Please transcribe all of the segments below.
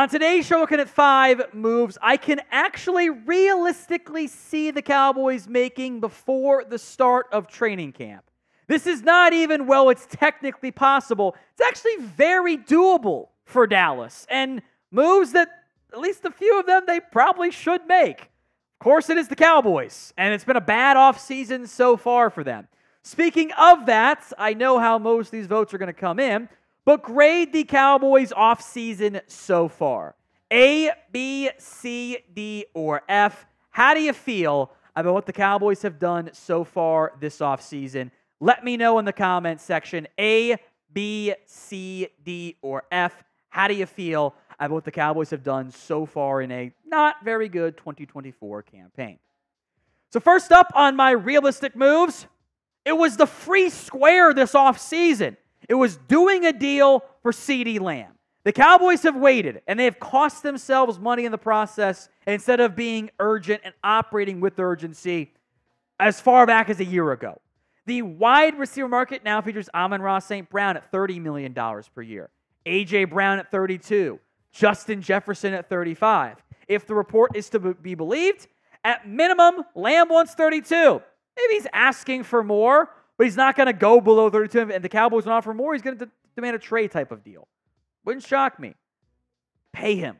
On today's show, looking at five moves I can actually realistically see the Cowboys making before the start of training camp. This is not even, well, it's technically possible. It's actually very doable for Dallas and moves that, at least a few of them, they probably should make. Of course, it is the Cowboys, and it's been a bad offseason so far for them. Speaking of that, I know how most of these votes are going to come in. But grade the Cowboys offseason so far A, B, C, D, or F. How do you feel about what the Cowboys have done so far this offseason? Let me know in the comments section A, B, C, D, or F. How do you feel about what the Cowboys have done so far in a not very good 2024 campaign? So, first up on my realistic moves, it was the free square this offseason. It was doing a deal for CeeDee Lamb. The Cowboys have waited and they have cost themselves money in the process instead of being urgent and operating with urgency as far back as a year ago. The wide receiver market now features Amon Ross St. Brown at $30 million per year, A.J. Brown at 32, Justin Jefferson at 35. If the report is to be believed, at minimum, Lamb wants 32. Maybe he's asking for more, but he's not going to go below 32. And the Cowboys don't offer more. He's going to de- demand a trade type of deal. Wouldn't shock me. Pay him.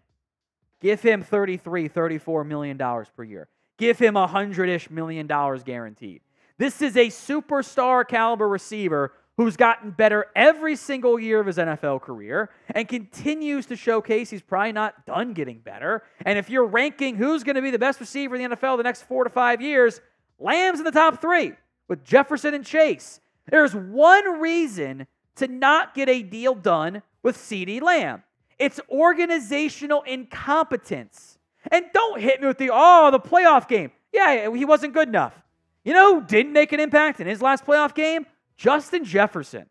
Give him 33, 34 million dollars per year. Give him a hundred-ish million dollars guaranteed. This is a superstar caliber receiver who's gotten better every single year of his NFL career and continues to showcase he's probably not done getting better. And if you're ranking who's going to be the best receiver in the NFL the next four to five years, Lamb's in the top three with Jefferson and Chase. There's one reason to not get a deal done with CD Lamb it's organizational incompetence. And don't hit me with the, oh, the playoff game. Yeah, he wasn't good enough. You know didn't make an impact in his last playoff game? Justin Jefferson.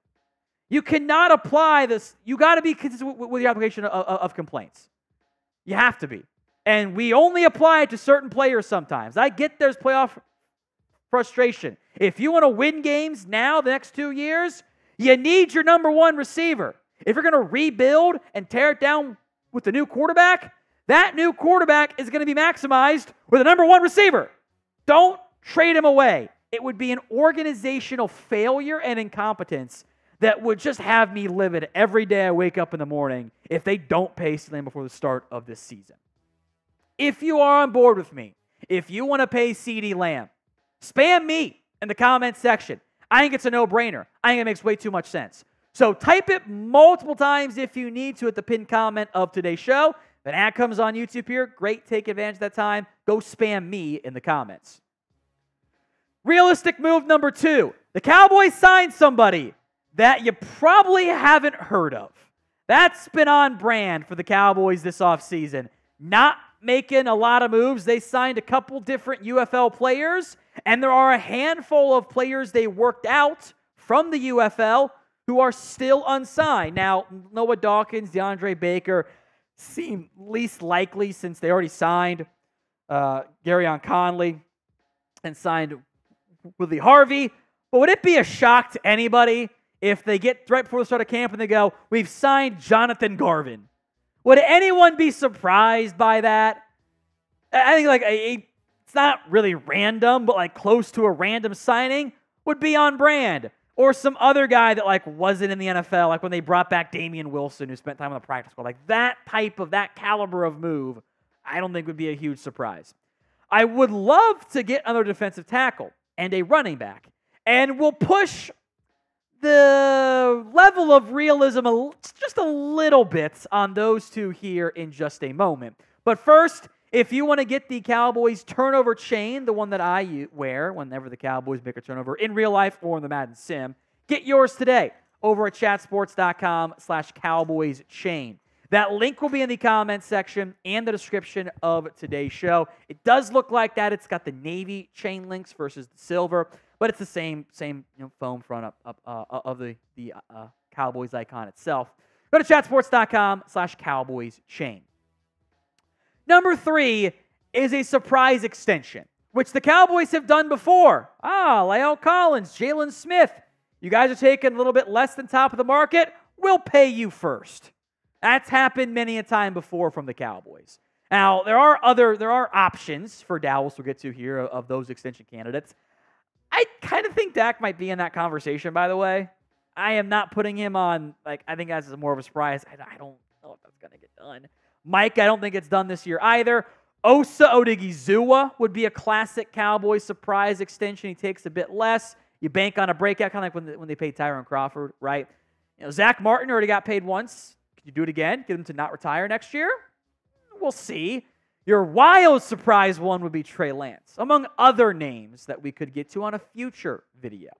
You cannot apply this. You got to be consistent with your application of, of, complaints. You have to be. And we only apply it to certain players sometimes. I get there's playoff frustration. If you want to win games now, the next two years, you need your number one receiver. If you're going to rebuild and tear it down with the new quarterback, that new quarterback is going to be maximized with a number one receiver. Don't trade him away. It would be an organizational failure and incompetence that would just have me livid every day I wake up in the morning if they don't pay Celine before the start of this season. If you are on board with me, if you want to pay CD Lamb, Spam me in the comment section. I think it's a no brainer. I think it makes way too much sense. So type it multiple times if you need to at the pinned comment of today's show. If an ad comes on YouTube here, great. Take advantage of that time. Go spam me in the comments. Realistic move number two the Cowboys signed somebody that you probably haven't heard of. That's been on brand for the Cowboys this offseason. Not making a lot of moves. They signed a couple different UFL players and there are a handful of players they worked out from the UFL who are still unsigned. Now, Noah Dawkins, DeAndre Baker seem least likely since they already signed uh, Gary Conley and signed Willie Harvey. But would it be a shock to anybody if they get right before the start of camp and they go, We've signed Jonathan Garvin? Would anyone be surprised by that? I think like a, it's not really random, but like close to a random signing would be on brand. Or some other guy that like wasn't in the NFL, like when they brought back Damian Wilson, who spent time on the practice squad. Like that type of that caliber of move, I don't think would be a huge surprise. I would love to get another defensive tackle and a running back, and we'll push the level of realism just a little bit on those two here in just a moment. But first, if you want to get the Cowboys turnover chain, the one that I wear whenever the Cowboys make a turnover in real life or in the Madden Sim, get yours today over at chatsports.com slash Cowboys chain. That link will be in the comment section and the description of today's show. It does look like that. It's got the navy chain links versus the silver, but it's the same same you know, foam front up, up uh, of the the uh, Cowboys icon itself. Go to chatsports.com slash Cowboys chain. Number three is a surprise extension, which the Cowboys have done before. Ah, Lyle Collins, Jalen Smith. You guys are taking a little bit less than top of the market. We'll pay you first. That's happened many a time before from the Cowboys. Now, there are other there are options for Dallas we'll get to here of those extension candidates. I kind of think Dak might be in that conversation, by the way. I am not putting him on like I think that's more of a surprise. I, I don't know if that's gonna get done. Mike, I don't think it's done this year either. Osa Odigizua would be a classic Cowboy surprise extension. He takes a bit less. You bank on a breakout, kind of like when, they, when they paid Tyrone Crawford, right? You know, Zach Martin already got paid once. Can you do it again? Get him to not retire next year? We'll see. Your wild surprise one would be Trey Lance, among other names that we could get to on a future video.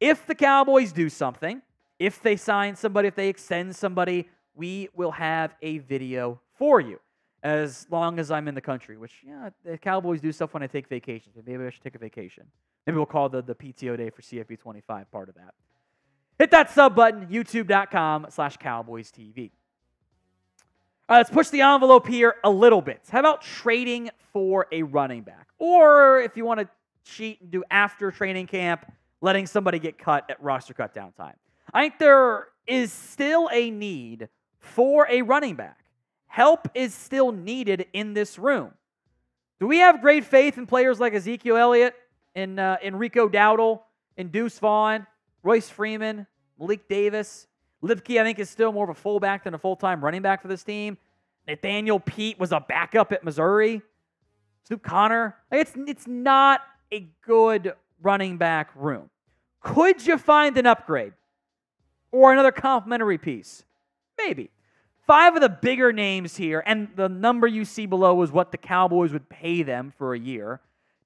If the Cowboys do something, if they sign somebody, if they extend somebody, we will have a video for you as long as I'm in the country, which, yeah, the Cowboys do stuff when I take vacations. Maybe I should take a vacation. Maybe we'll call the, the PTO day for CFB 25 part of that. Hit that sub button, youtube.com slash Cowboys TV. All uh, right, let's push the envelope here a little bit. How about trading for a running back? Or if you want to cheat and do after training camp, letting somebody get cut at roster cut down time. I think there is still a need for a running back. Help is still needed in this room. Do we have great faith in players like Ezekiel Elliott, in uh, Enrico Dowdle, in Deuce Vaughn, Royce Freeman, Malik Davis? Lipke, I think, is still more of a fullback than a full time running back for this team. Nathaniel Pete was a backup at Missouri. Snoop Connor. It's, it's not a good running back room. Could you find an upgrade or another complimentary piece? Maybe. Five of the bigger names here, and the number you see below is what the Cowboys would pay them for a year.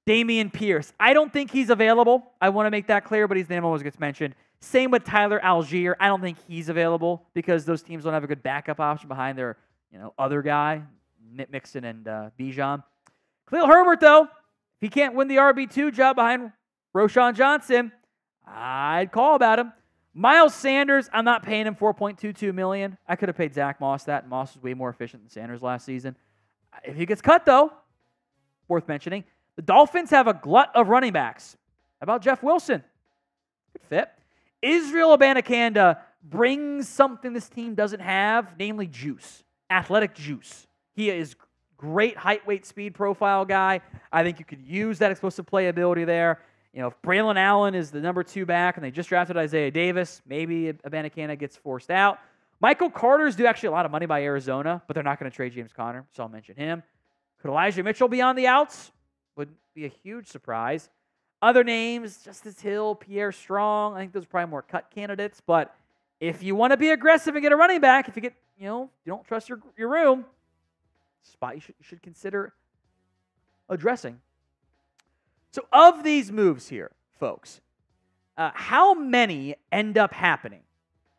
Damian Pierce. I don't think he's available. I want to make that clear, but his name always gets mentioned. Same with Tyler Algier. I don't think he's available because those teams don't have a good backup option behind their, you know, other guy, Mixon and uh, Bijan. Khalil Herbert, though, if he can't win the RB2 job behind Roshan Johnson, I'd call about him. Miles Sanders, I'm not paying him 4.22 million. I could have paid Zach Moss that. Moss was way more efficient than Sanders last season. If he gets cut, though, worth mentioning. The Dolphins have a glut of running backs. How about Jeff Wilson? Good fit. Israel Abanacanda brings something this team doesn't have, namely juice, athletic juice. He is great height, weight, speed profile guy. I think you could use that explosive playability there you know, if Braylon Allen is the number two back and they just drafted Isaiah Davis, maybe Abanacana gets forced out. Michael Carter's due actually a lot of money by Arizona, but they're not going to trade James Conner, so I'll mention him. Could Elijah Mitchell be on the outs? Would be a huge surprise. Other names, Justice Hill, Pierre Strong. I think those are probably more cut candidates, but if you want to be aggressive and get a running back, if you get, you know, you don't trust your, your room, spot you should, you should consider addressing. So, of these moves here, folks, uh, how many end up happening?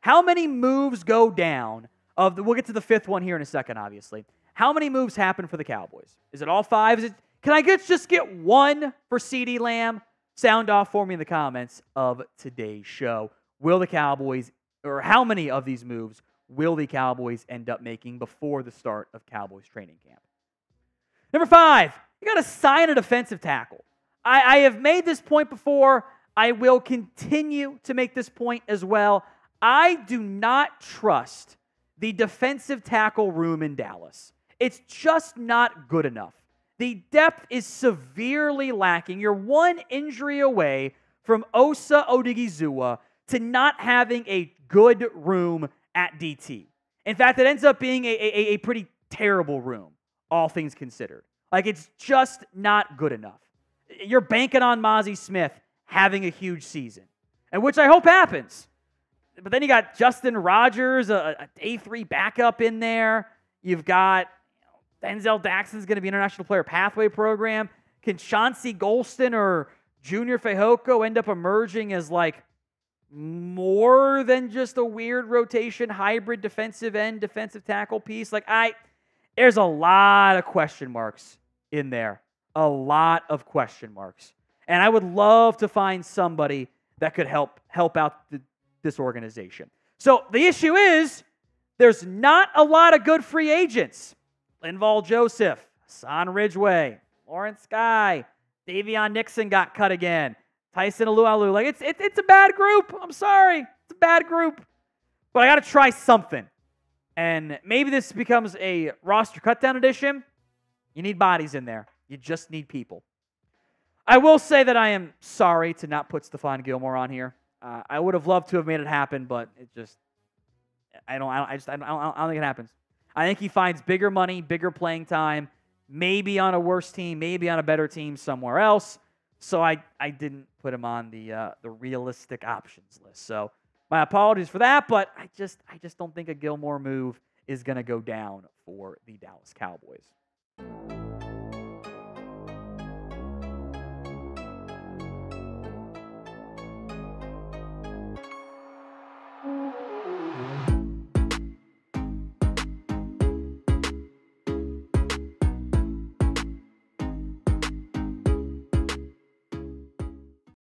How many moves go down? Of the, we'll get to the fifth one here in a second, obviously. How many moves happen for the Cowboys? Is it all five? Is it? Can I get, just get one for C.D. Lamb? Sound off for me in the comments of today's show. Will the Cowboys, or how many of these moves will the Cowboys end up making before the start of Cowboys training camp? Number five, you got to sign a defensive tackle. I, I have made this point before. I will continue to make this point as well. I do not trust the defensive tackle room in Dallas. It's just not good enough. The depth is severely lacking. You're one injury away from Osa Odigizua to not having a good room at DT. In fact, it ends up being a, a, a pretty terrible room, all things considered. Like, it's just not good enough. You're banking on Mozzie Smith having a huge season, and which I hope happens. But then you got Justin Rogers, a, a 3 backup in there. You've got Denzel Daxon's going to be International Player Pathway Program. Can Chauncey Golston or Junior Fehoko end up emerging as like more than just a weird rotation hybrid defensive end defensive tackle piece like i there's a lot of question marks in there a lot of question marks. And I would love to find somebody that could help help out the, this organization. So the issue is there's not a lot of good free agents. Linval Joseph, Son Ridgeway, Lawrence Guy, Davion Nixon got cut again. Tyson Alualu. Like it's it, it's a bad group. I'm sorry. It's a bad group. But I got to try something. And maybe this becomes a roster cutdown edition. You need bodies in there. You just need people. I will say that I am sorry to not put Stefan Gilmore on here. Uh, I would have loved to have made it happen, but it just I don't I, don't, I just I don't, I don't think it happens. I think he finds bigger money, bigger playing time, maybe on a worse team, maybe on a better team somewhere else. So I I didn't put him on the uh, the realistic options list. So my apologies for that, but I just I just don't think a Gilmore move is going to go down for the Dallas Cowboys.